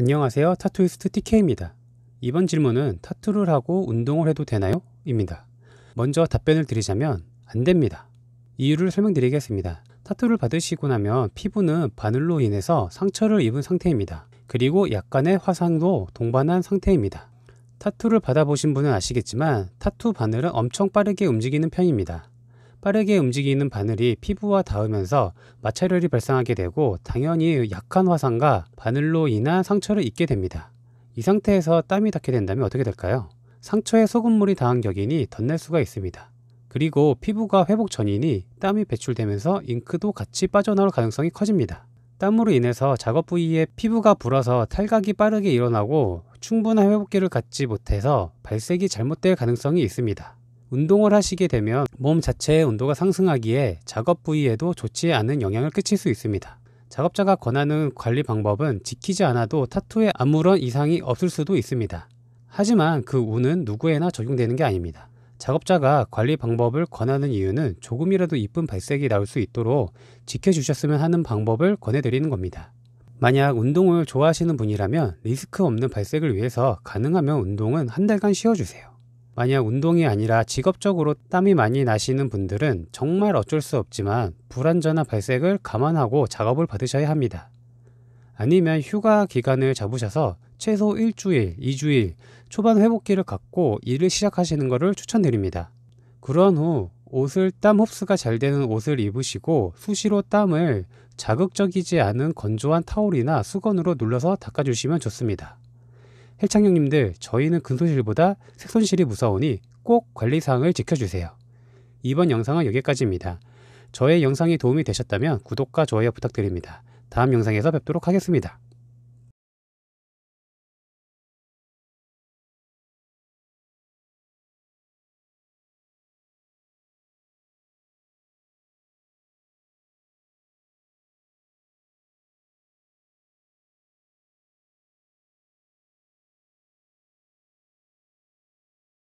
안녕하세요 타투이스트 TK입니다. 이번 질문은 타투를 하고 운동을 해도 되나요? 입니다. 먼저 답변을 드리자면 안됩니다. 이유를 설명드리겠습니다. 타투를 받으시고 나면 피부는 바늘로 인해서 상처를 입은 상태입니다. 그리고 약간의 화상도 동반한 상태입니다. 타투를 받아보신 분은 아시겠지만 타투 바늘은 엄청 빠르게 움직이는 편입니다. 빠르게 움직이는 바늘이 피부와 닿으면서 마찰열이 발생하게 되고 당연히 약한 화상과 바늘로 인한 상처를 입게 됩니다. 이 상태에서 땀이 닿게 된다면 어떻게 될까요? 상처에 소금물이 닿은 격이니 덧날 수가 있습니다. 그리고 피부가 회복 전이니 땀이 배출되면서 잉크도 같이 빠져나올 가능성이 커집니다. 땀으로 인해서 작업 부위에 피부가 불어서 탈각이 빠르게 일어나고 충분한 회복기를 갖지 못해서 발색이 잘못될 가능성이 있습니다. 운동을 하시게 되면 몸 자체의 온도가 상승하기에 작업 부위에도 좋지 않은 영향을 끼칠 수 있습니다. 작업자가 권하는 관리 방법은 지키지 않아도 타투에 아무런 이상이 없을 수도 있습니다. 하지만 그 운은 누구에나 적용되는 게 아닙니다. 작업자가 관리 방법을 권하는 이유는 조금이라도 이쁜 발색이 나올 수 있도록 지켜주셨으면 하는 방법을 권해드리는 겁니다. 만약 운동을 좋아하시는 분이라면 리스크 없는 발색을 위해서 가능하면 운동은 한 달간 쉬어주세요. 만약 운동이 아니라 직업적으로 땀이 많이 나시는 분들은 정말 어쩔 수 없지만 불안전한 발색을 감안하고 작업을 받으셔야 합니다. 아니면 휴가 기간을 잡으셔서 최소 일주일이주일 초반 회복기를 갖고 일을 시작하시는 것을 추천드립니다. 그런 후 옷을 땀 흡수가 잘 되는 옷을 입으시고 수시로 땀을 자극적이지 않은 건조한 타올이나 수건으로 눌러서 닦아주시면 좋습니다. 헬창형님들 저희는 근손실보다 색손실이 무서우니 꼭 관리사항을 지켜주세요. 이번 영상은 여기까지입니다. 저의 영상이 도움이 되셨다면 구독과 좋아요 부탁드립니다. 다음 영상에서 뵙도록 하겠습니다.